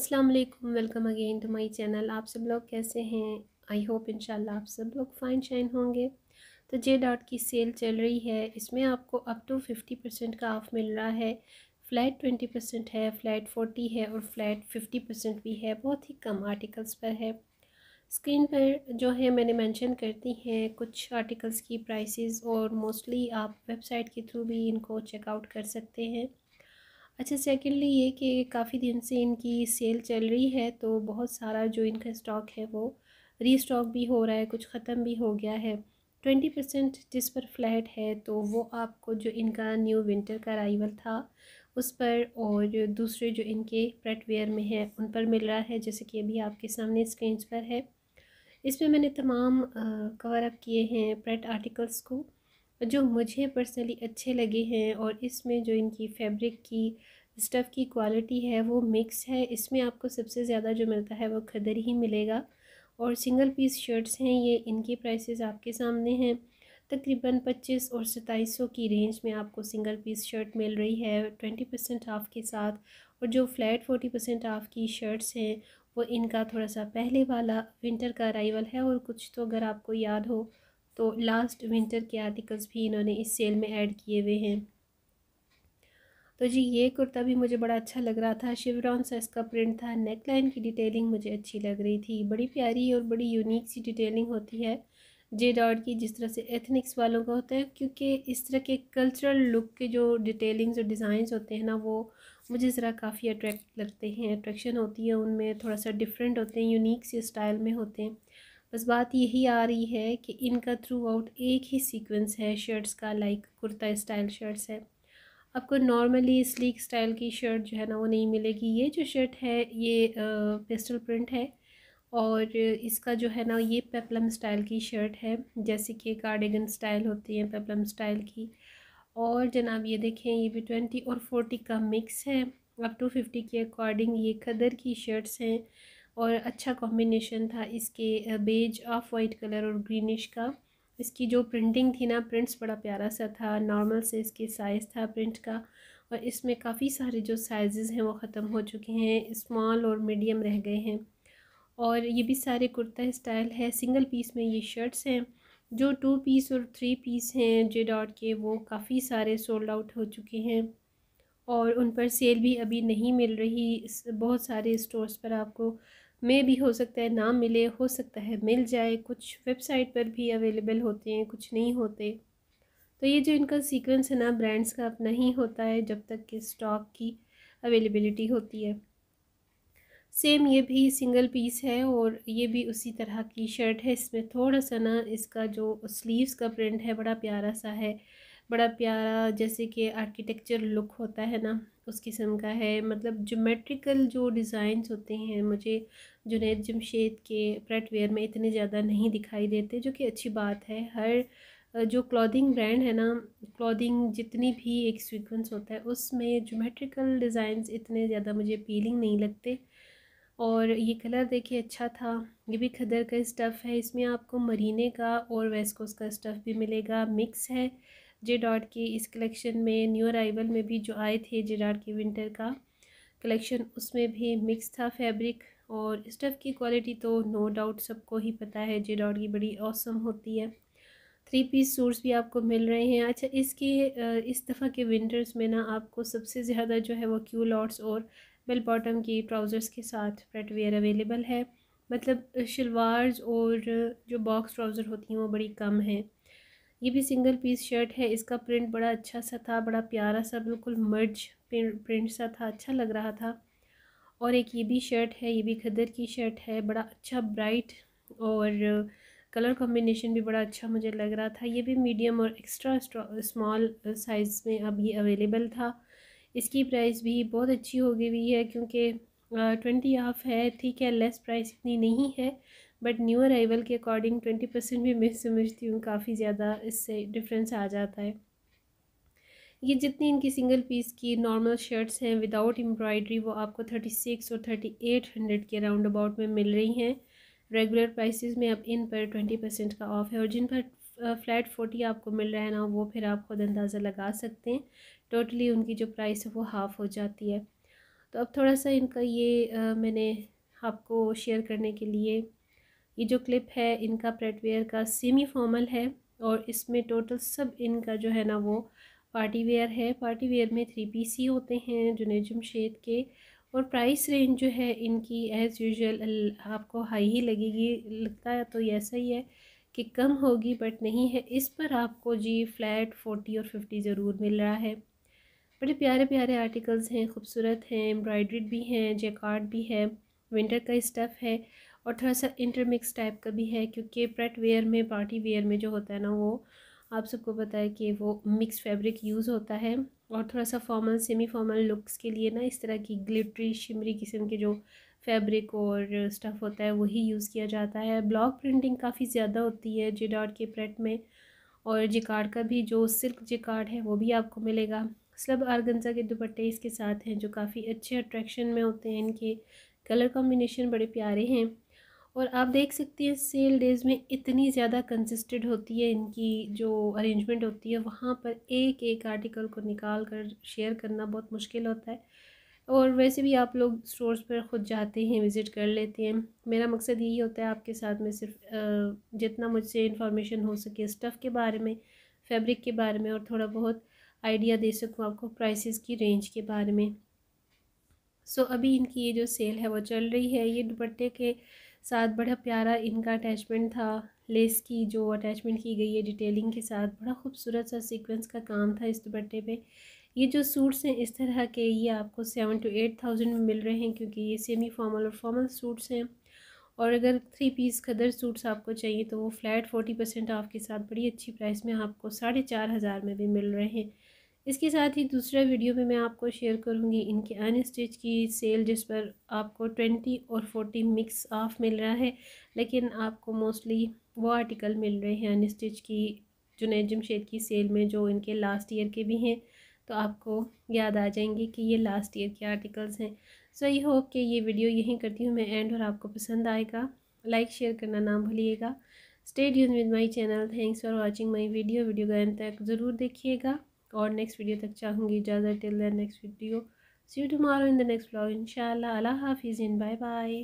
अस्सलाम वालेकुम welcome again to my channel आप सब लोग कैसे हैं आई होप इंशाल्लाह आप सब लोग फाइन शाइन होंगे तो जे डॉट की सेल चल रही है इसमें आपको अप टू फिफ्टी परसेंट का ऑफ़ मिल रहा है फ़्लैट ट्वेंटी परसेंट है फ़्लैट फोर्टी है और फ़्लैट फिफ्टी परसेंट भी है बहुत ही कम आर्टिकल्स पर है स्क्रीन पर जो है मैंने मैंशन करती हैं कुछ आर्टिकल्स की प्राइस और मोस्टली आप वेबसाइट के थ्रू भी इनको चेकआउट कर सकते हैं अच्छा सेकेंडली ये कि काफ़ी दिन से इनकी सेल चल रही है तो बहुत सारा जो इनका स्टॉक है वो री स्टॉक भी हो रहा है कुछ ख़त्म भी हो गया है ट्वेंटी परसेंट जिस पर फ्लैट है तो वो आपको जो इनका न्यू विंटर का अराइवल था उस पर और जो दूसरे जो इनके प्रेटवेयर में है उन पर मिल रहा है जैसे कि अभी आपके सामने स्क्रीन पर है इसमें मैंने तमाम कवर अप किए हैं प्रेट आर्टिकल्स को जो मुझे पर्सनली अच्छे लगे हैं और इसमें जो इनकी फैब्रिक की स्टफ़ की क्वालिटी है वो मिक्स है इसमें आपको सबसे ज़्यादा जो मिलता है वो खदर ही मिलेगा और सिंगल पीस शर्ट्स हैं ये इनकी प्राइसेस आपके सामने हैं तकरीबन पच्चीस और सताईस सौ की रेंज में आपको सिंगल पीस शर्ट मिल रही है ट्वेंटी परसेंट ऑफ़ के साथ और जो फ्लैट फोर्टी परसेंट ऑफ़ की शर्ट्स हैं वो इनका थोड़ा सा पहले वाला विंटर का अराइवल है और कुछ तो अगर आपको याद हो तो लास्ट विंटर के आर्टिकल्स भी इन्होंने इस सेल में ऐड किए हुए हैं तो जी ये कुर्ता भी मुझे बड़ा अच्छा लग रहा था शिवरॉन सा इसका प्रिंट था नेक लाइन की डिटेलिंग मुझे अच्छी लग रही थी बड़ी प्यारी और बड़ी यूनिक सी डिटेलिंग होती है जे डॉट की जिस तरह से एथनिक्स वालों का होता है क्योंकि इस तरह के कल्चरल लुक के जो डिटेलिंग्स और डिज़ाइंस होते हैं ना वो मुझे ज़रा काफ़ी अट्रैक्ट लगते हैं अट्रैक्शन होती है उनमें थोड़ा सा डिफरेंट होते हैं यूनिक से स्टाइल में होते हैं बस बात यही आ रही है कि इनका थ्रू आउट एक ही सीक्वेंस है शर्ट्स का लाइक कुर्ता स्टाइल शर्ट्स है आपको नॉर्मली स्लीक स्टाइल की शर्ट जो है ना वो नहीं मिलेगी ये जो शर्ट है ये पेस्टल प्रिंट है और इसका जो है ना ये पेपलम स्टाइल की शर्ट है जैसे कि कार्डिगन स्टाइल होती है पेपलम स्टाइल की और जनाब ये देखें ये भी ट्वेंटी और फोर्टी का मिक्स है अप टू फिफ्टी के अकॉर्डिंग ये खदर की शर्ट्स हैं और अच्छा कॉम्बिनेशन था इसके बेज ऑफ वाइट कलर और ग्रीनिश का इसकी जो प्रिंटिंग थी ना प्रिंट्स बड़ा प्यारा सा था नॉर्मल से इसके साइज़ था प्रिंट का और इसमें काफ़ी सारे जो साइज़ हैं वो ख़त्म हो चुके हैं स्मॉल और मीडियम रह गए हैं और ये भी सारे कुर्ता स्टाइल है सिंगल पीस में ये शर्ट्स हैं जो टू पीस और थ्री पीस हैं जे डॉट के वो काफ़ी सारे सोल्ड आउट हो चुके हैं और उन पर सेल भी अभी नहीं मिल रही बहुत सारे स्टोर्स पर आपको में भी हो सकता है ना मिले हो सकता है मिल जाए कुछ वेबसाइट पर भी अवेलेबल होते हैं कुछ नहीं होते तो ये जो इनका सीक्वेंस है ना ब्रांड्स का अपना ही होता है जब तक कि स्टॉक की अवेलेबिलिटी होती है सेम ये भी सिंगल पीस है और ये भी उसी तरह की शर्ट है इसमें थोड़ा सा ना इसका जो स्लीव्स का प्रिंट है बड़ा प्यारा सा है बड़ा प्यारा जैसे कि आर्किटेक्चर लुक होता है ना उस किस्म का है मतलब जोमेट्रिकल जो डिज़ाइंस होते हैं मुझे जुनेद जमशेद के प्रेटवेयर वेयर में इतने ज़्यादा नहीं दिखाई देते जो कि अच्छी बात है हर जो क्लॉथिंग ब्रांड है ना क्लॉथिंग जितनी भी एक सीक्वेंस होता है उसमें जोमेट्रिकल डिज़ाइंस इतने ज़्यादा मुझे पीलिंग नहीं लगते और ये कलर देखिए अच्छा था ये भी खदर का स्टफ़ है इसमें आपको मरीने का और वेस्कोस का स्टफ़ भी मिलेगा मिक्स है जे डॉट के इस कलेक्शन में न्यू अराइवल में भी जो आए थे जे डॉट के विंटर का कलेक्शन उसमें भी मिक्स था फैब्रिक और स्टफ़ की क्वालिटी तो नो डाउट सबको ही पता है जे डॉट की बड़ी औसम होती है थ्री पीस सूट्स भी आपको मिल रहे हैं अच्छा इसके इस दफ़ा के विंटर्स में ना आपको सबसे ज़्यादा जो है वो क्यू लॉट्स और बेल बॉटम की ट्राउज़र्स के साथ वेयर अवेलेबल है मतलब शलवार्स और जो बॉक्स ट्राउज़र होती हैं वो बड़ी कम है ये भी सिंगल पीस शर्ट है इसका प्रिंट बड़ा अच्छा सा था बड़ा प्यारा सा बिल्कुल मर्ज प्रिंट सा था अच्छा लग रहा था और एक ये भी शर्ट है ये भी खदर की शर्ट है बड़ा अच्छा ब्राइट और कलर कॉम्बिनेशन भी बड़ा अच्छा मुझे लग रहा था ये भी मीडियम और एक्स्ट्रा स्मॉल साइज़ में अब ये अवेलेबल था इसकी प्राइस भी बहुत अच्छी हो गई हुई है क्योंकि ट्वेंटी ऑफ है ठीक है लेस प्राइस इतनी नहीं है बट न्यू अराइवल के अकॉर्डिंग ट्वेंटी परसेंट भी मैं समझती हूँ काफ़ी ज़्यादा इससे डिफरेंस आ जाता है ये जितनी इनकी सिंगल पीस की नॉर्मल शर्ट्स हैं विदाउट एम्ब्रॉयडरी वो आपको थर्टी सिक्स और थर्टी एट हंड्रेड के राउंड अबाउट में मिल रही हैं रेगुलर प्राइसेस में अब इन पर ट्वेंटी परसेंट का ऑफ है और जिन पर फ्लैट फोर्टी आपको मिल रहा है ना वो फिर आप खुद अंदाज़ा लगा सकते हैं टोटली उनकी जो प्राइस है वो हाफ़ हो जाती है तो अब थोड़ा सा इनका ये आ, मैंने आपको शेयर करने के लिए ये जो क्लिप है इनका प्रेटवेयर का सेमी फॉर्मल है और इसमें टोटल सब इनका जो है ना वो पार्टी वेयर है पार्टी वेयर में थ्री पी सी होते हैं जुने जमशेद के और प्राइस रेंज जो है इनकी एज़ यूजल आपको हाई ही लगेगी लगता है तो ऐसा ही है कि कम होगी बट नहीं है इस पर आपको जी फ्लैट फोर्टी और फिफ्टी ज़रूर मिल रहा है बड़े प्यारे प्यारे आर्टिकल्स हैं खूबसूरत हैं एम्ब्रॉयड्रीड भी हैं जेकार्ड भी है विंटर का स्टफ़ है और थोड़ा सा इंटरमिक्स टाइप का भी है क्योंकि प्रेट वेयर में पार्टी वेयर में जो होता है ना वो आप सबको पता है कि वो मिक्स फैब्रिक यूज़ होता है और थोड़ा सा फॉर्मल सेमी फॉर्मल लुक्स के लिए ना इस तरह की ग्लिटरी शिमरी किस्म के जो फैब्रिक और स्टफ़ होता है वही यूज़ किया जाता है ब्लॉक प्रिंटिंग काफ़ी ज़्यादा होती है जे डॉट के प्रेट में और जिकार्ड का भी जो सिल्क जिकार्ड है वो भी आपको मिलेगा स्लब आर्गनजा के दुपट्टे इसके साथ हैं जो काफ़ी अच्छे अट्रैक्शन में होते हैं इनके कलर कॉम्बिनेशन बड़े प्यारे हैं और आप देख सकते हैं सेल डेज़ में इतनी ज़्यादा कंसिस्टेड होती है इनकी जो अरेंजमेंट होती है वहाँ पर एक एक आर्टिकल को निकाल कर शेयर करना बहुत मुश्किल होता है और वैसे भी आप लोग स्टोर्स पर ख़ुद जाते हैं विज़िट कर लेते हैं मेरा मकसद यही होता है आपके साथ में सिर्फ जितना मुझसे इन्फॉर्मेशन हो सके स्टफ़ के बारे में फैब्रिक के बारे में और थोड़ा बहुत आइडिया दे सकूँ आपको प्राइसेस की रेंज के बारे में सो so, अभी इनकी ये जो सेल है वो चल रही है ये दुपट्टे के साथ बड़ा प्यारा इनका अटैचमेंट था लेस की जो अटैचमेंट की गई है डिटेलिंग के साथ बड़ा खूबसूरत सा सीक्वेंस का काम था इस दुपट्टे पे ये जो सूट्स हैं इस तरह के ये आपको सेवन टू एट थाउजेंड में मिल रहे हैं क्योंकि ये सेमी फॉर्मल और फॉर्मल सूट्स हैं और अगर थ्री पीस खदर सूट्स आपको चाहिए तो वो फ्लैट फोर्टी परसेंट ऑफ के साथ बड़ी अच्छी प्राइस में आपको साढ़े चार हज़ार में भी मिल रहे हैं इसके साथ ही दूसरा वीडियो भी मैं आपको शेयर करूँगी इनकी अन स्टिच की सेल जिस पर आपको ट्वेंटी और फोर्टी मिक्स ऑफ मिल रहा है लेकिन आपको मोस्टली वो आर्टिकल मिल रहे हैं अन स्टिच की जुनेद जमशेद की सेल में जो इनके लास्ट ईयर के भी हैं तो आपको याद आ जाएंगे कि ये लास्ट ईयर के आर्टिकल्स हैं सो आई होप कि ये वीडियो यहीं करती हूँ मैं एंड और आपको पसंद आएगा लाइक शेयर करना ना भूलिएगा स्टे यून with my channel thanks for watching my video video का तक ज़रूर देखिएगा और नेक्स्ट वीडियो तक चाहूँगी इजाज़त till the next video see you tomorrow in the next blog इंशाल्लाह अल्लाह हाफिज़ इन बाय बाय